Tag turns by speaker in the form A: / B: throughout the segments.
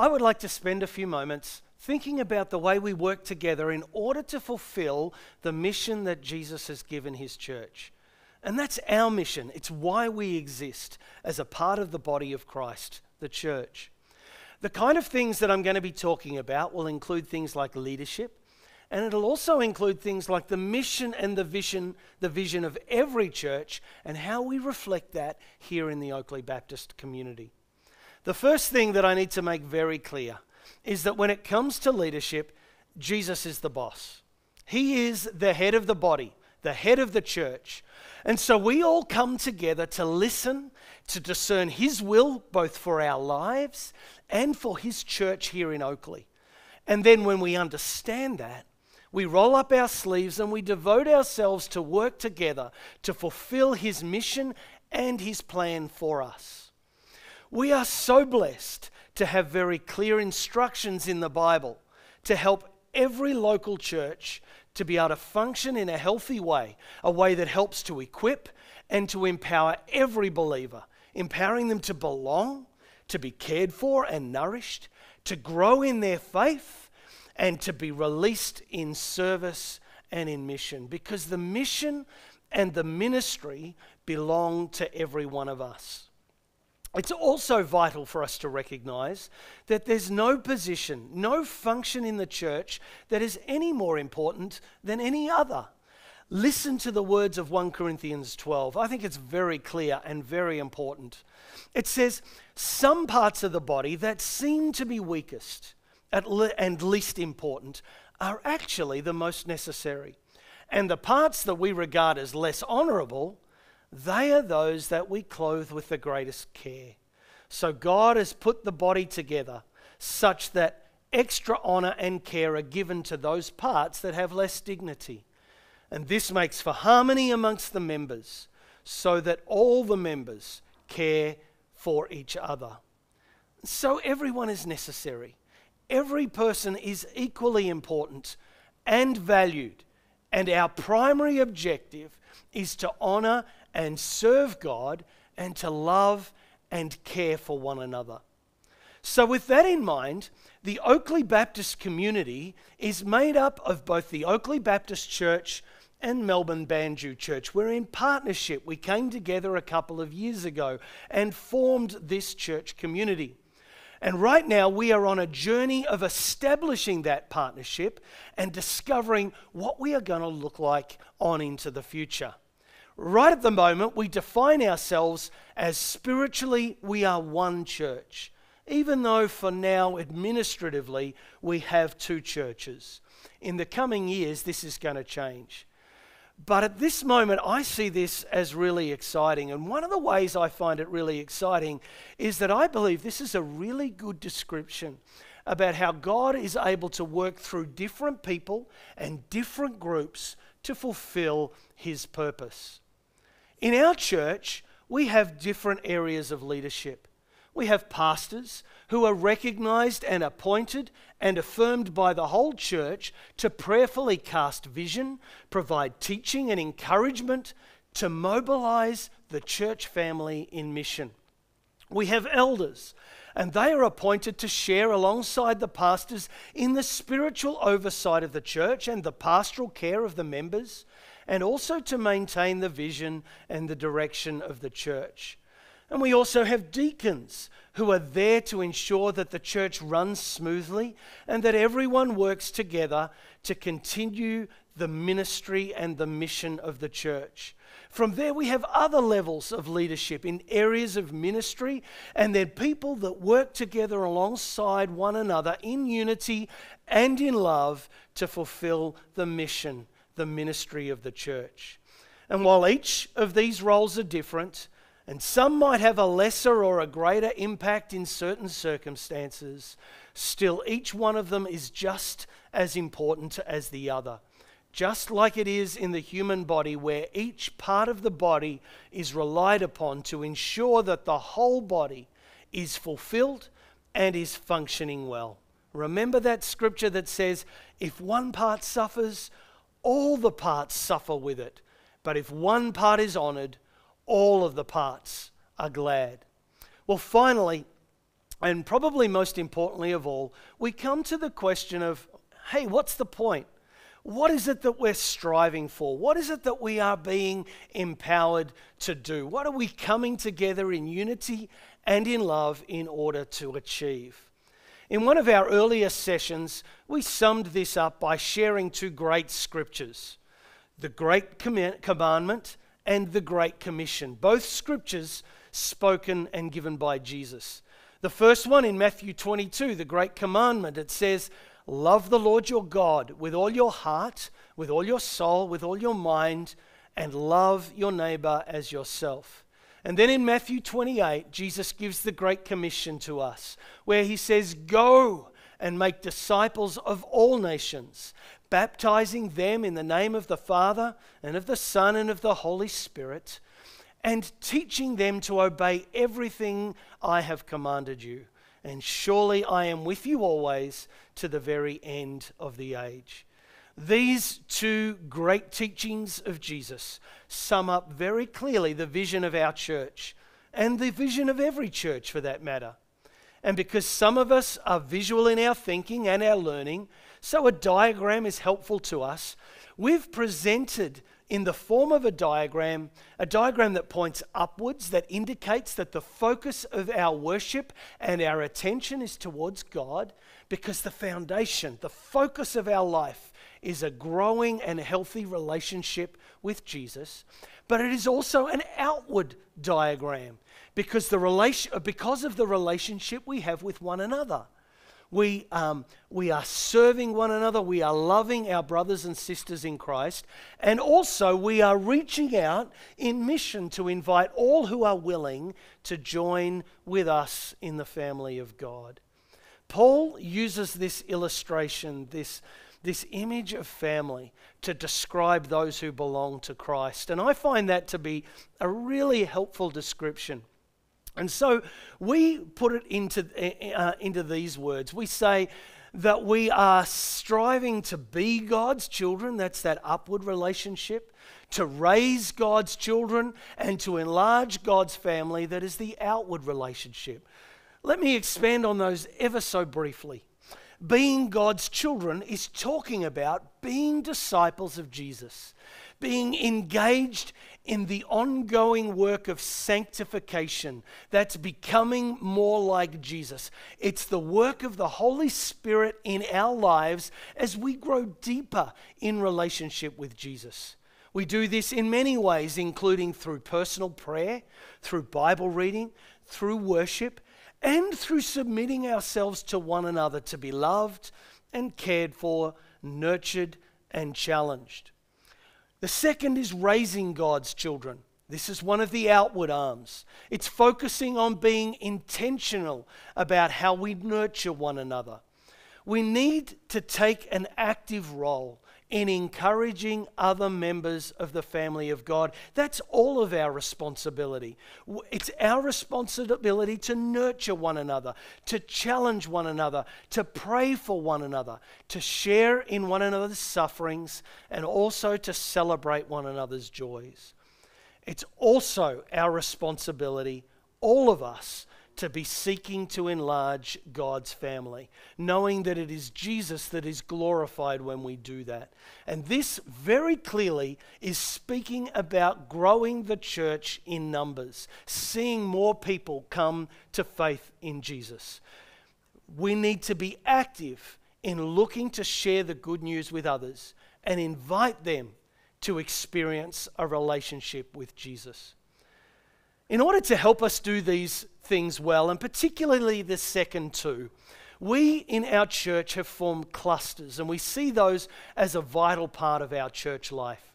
A: I would like to spend a few moments thinking about the way we work together in order to fulfill the mission that Jesus has given his church. And that's our mission. It's why we exist as a part of the body of Christ, the church. The kind of things that I'm going to be talking about will include things like leadership, and it'll also include things like the mission and the vision, the vision of every church, and how we reflect that here in the Oakley Baptist community. The first thing that I need to make very clear is that when it comes to leadership, Jesus is the boss. He is the head of the body, the head of the church. And so we all come together to listen, to discern His will, both for our lives and for His church here in Oakley. And then when we understand that, we roll up our sleeves and we devote ourselves to work together to fulfill His mission and His plan for us. We are so blessed to have very clear instructions in the Bible to help every local church to be able to function in a healthy way, a way that helps to equip and to empower every believer, empowering them to belong, to be cared for and nourished, to grow in their faith, and to be released in service and in mission. Because the mission and the ministry belong to every one of us. It's also vital for us to recognize that there's no position, no function in the church that is any more important than any other. Listen to the words of 1 Corinthians 12. I think it's very clear and very important. It says, Some parts of the body that seem to be weakest and least important are actually the most necessary. And the parts that we regard as less honorable they are those that we clothe with the greatest care. So God has put the body together such that extra honor and care are given to those parts that have less dignity. And this makes for harmony amongst the members, so that all the members care for each other. So everyone is necessary. Every person is equally important and valued. And our primary objective is to honor and serve God and to love and care for one another. So, with that in mind, the Oakley Baptist community is made up of both the Oakley Baptist Church and Melbourne Banju Church. We're in partnership. We came together a couple of years ago and formed this church community. And right now, we are on a journey of establishing that partnership and discovering what we are going to look like on into the future right at the moment, we define ourselves as spiritually, we are one church, even though for now, administratively, we have two churches. In the coming years, this is going to change. But at this moment, I see this as really exciting. And one of the ways I find it really exciting is that I believe this is a really good description about how God is able to work through different people and different groups to fulfill his purpose. In our church, we have different areas of leadership. We have pastors who are recognized and appointed and affirmed by the whole church to prayerfully cast vision, provide teaching and encouragement, to mobilize the church family in mission. We have elders, and they are appointed to share alongside the pastors in the spiritual oversight of the church and the pastoral care of the members and also to maintain the vision and the direction of the church. And we also have deacons who are there to ensure that the church runs smoothly and that everyone works together to continue the ministry and the mission of the church. From there, we have other levels of leadership in areas of ministry, and they're people that work together alongside one another in unity and in love to fulfill the mission the ministry of the church. And while each of these roles are different, and some might have a lesser or a greater impact in certain circumstances, still each one of them is just as important as the other. Just like it is in the human body, where each part of the body is relied upon to ensure that the whole body is fulfilled and is functioning well. Remember that scripture that says, if one part suffers, all the parts suffer with it. But if one part is honored, all of the parts are glad. Well, finally, and probably most importantly of all, we come to the question of hey, what's the point? What is it that we're striving for? What is it that we are being empowered to do? What are we coming together in unity and in love in order to achieve? In one of our earlier sessions, we summed this up by sharing two great scriptures the Great Commandment and the Great Commission, both scriptures spoken and given by Jesus. The first one in Matthew 22, the Great Commandment, it says, Love the Lord your God with all your heart, with all your soul, with all your mind, and love your neighbor as yourself. And then in Matthew 28, Jesus gives the Great Commission to us, where he says, Go and make disciples of all nations, baptizing them in the name of the Father and of the Son and of the Holy Spirit, and teaching them to obey everything I have commanded you. And surely I am with you always to the very end of the age. These two great teachings of Jesus sum up very clearly the vision of our church and the vision of every church for that matter. And because some of us are visual in our thinking and our learning, so a diagram is helpful to us, we've presented in the form of a diagram, a diagram that points upwards, that indicates that the focus of our worship and our attention is towards God, because the foundation, the focus of our life is a growing and healthy relationship with Jesus, but it is also an outward diagram because, the relation, because of the relationship we have with one another. We, um, we are serving one another, we are loving our brothers and sisters in Christ, and also we are reaching out in mission to invite all who are willing to join with us in the family of God. Paul uses this illustration, this this image of family to describe those who belong to Christ. And I find that to be a really helpful description. And so we put it into, uh, into these words. We say that we are striving to be God's children, that's that upward relationship, to raise God's children, and to enlarge God's family, that is the outward relationship. Let me expand on those ever so briefly being God's children is talking about being disciples of Jesus, being engaged in the ongoing work of sanctification. That's becoming more like Jesus. It's the work of the Holy Spirit in our lives as we grow deeper in relationship with Jesus. We do this in many ways, including through personal prayer, through Bible reading, through worship, and through submitting ourselves to one another to be loved and cared for, nurtured and challenged. The second is raising God's children. This is one of the outward arms. It's focusing on being intentional about how we nurture one another. We need to take an active role in encouraging other members of the family of God. That's all of our responsibility. It's our responsibility to nurture one another, to challenge one another, to pray for one another, to share in one another's sufferings, and also to celebrate one another's joys. It's also our responsibility, all of us, to be seeking to enlarge God's family, knowing that it is Jesus that is glorified when we do that. And this very clearly is speaking about growing the church in numbers, seeing more people come to faith in Jesus. We need to be active in looking to share the good news with others and invite them to experience a relationship with Jesus. In order to help us do these things well, and particularly the second two, we in our church have formed clusters, and we see those as a vital part of our church life.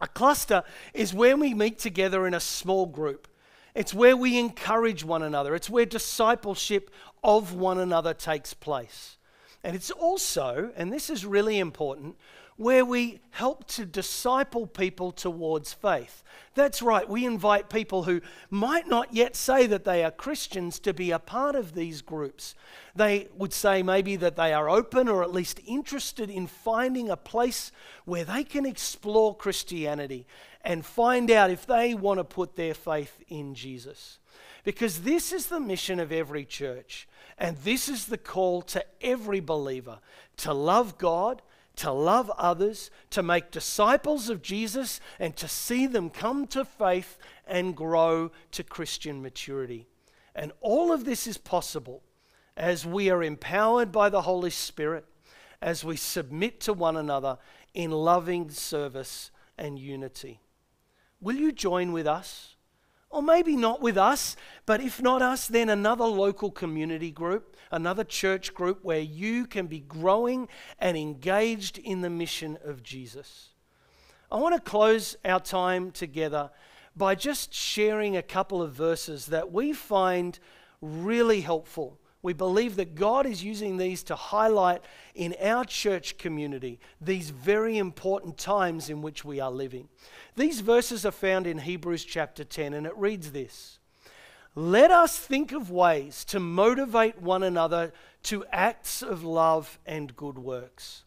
A: A cluster is where we meet together in a small group. It's where we encourage one another. It's where discipleship of one another takes place. And it's also, and this is really important, where we help to disciple people towards faith. That's right, we invite people who might not yet say that they are Christians to be a part of these groups. They would say maybe that they are open or at least interested in finding a place where they can explore Christianity and find out if they want to put their faith in Jesus. Because this is the mission of every church, and this is the call to every believer to love God to love others, to make disciples of Jesus, and to see them come to faith and grow to Christian maturity. And all of this is possible as we are empowered by the Holy Spirit, as we submit to one another in loving service and unity. Will you join with us? Or maybe not with us, but if not us, then another local community group, another church group where you can be growing and engaged in the mission of Jesus. I want to close our time together by just sharing a couple of verses that we find really helpful we believe that God is using these to highlight in our church community these very important times in which we are living. These verses are found in Hebrews chapter 10, and it reads this Let us think of ways to motivate one another to acts of love and good works.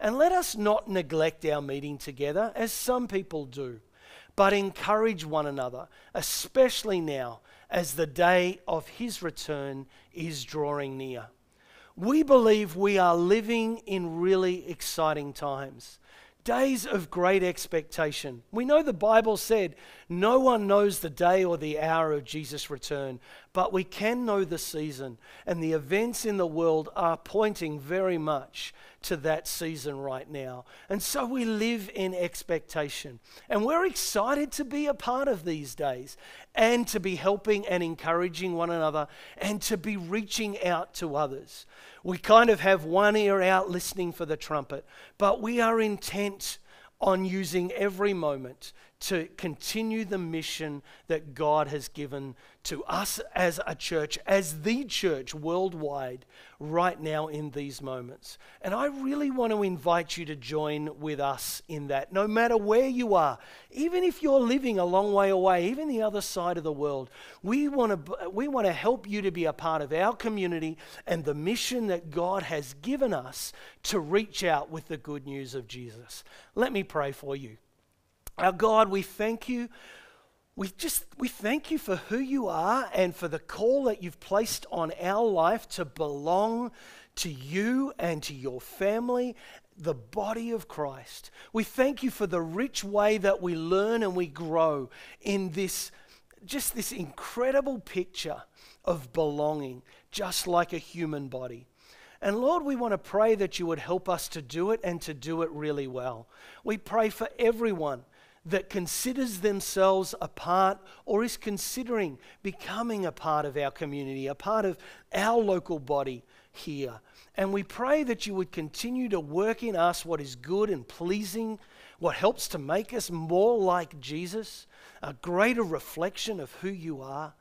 A: And let us not neglect our meeting together, as some people do, but encourage one another, especially now as the day of his return is drawing near. We believe we are living in really exciting times, days of great expectation. We know the Bible said, No one knows the day or the hour of Jesus' return, but we can know the season, and the events in the world are pointing very much to that season right now. And so we live in expectation. And we're excited to be a part of these days and to be helping and encouraging one another and to be reaching out to others. We kind of have one ear out listening for the trumpet, but we are intent on using every moment to continue the mission that God has given to us as a church, as the church worldwide, right now in these moments. And I really want to invite you to join with us in that, no matter where you are, even if you're living a long way away, even the other side of the world. We want to, we want to help you to be a part of our community and the mission that God has given us to reach out with the good news of Jesus. Let me pray for you. Our God, we thank you. We just we thank you for who you are and for the call that you've placed on our life to belong to you and to your family, the body of Christ. We thank you for the rich way that we learn and we grow in this just this incredible picture of belonging, just like a human body. And Lord, we want to pray that you would help us to do it and to do it really well. We pray for everyone that considers themselves a part or is considering becoming a part of our community, a part of our local body here. And we pray that you would continue to work in us what is good and pleasing, what helps to make us more like Jesus, a greater reflection of who you are,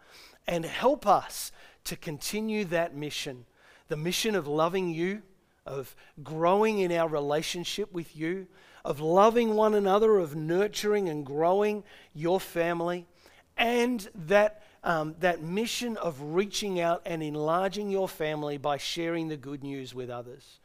A: and help us to continue that mission the mission of loving you, of growing in our relationship with you of loving one another, of nurturing and growing your family, and that, um, that mission of reaching out and enlarging your family by sharing the good news with others.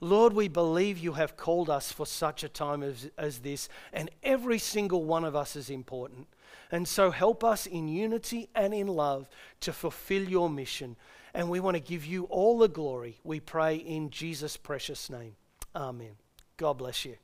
A: Lord, we believe you have called us for such a time as, as, this, and every single one of us is important. And so help us in unity and in love to fulfill your mission. And we want to give you all the glory, we pray, in Jesus' precious name. Amen. God bless you.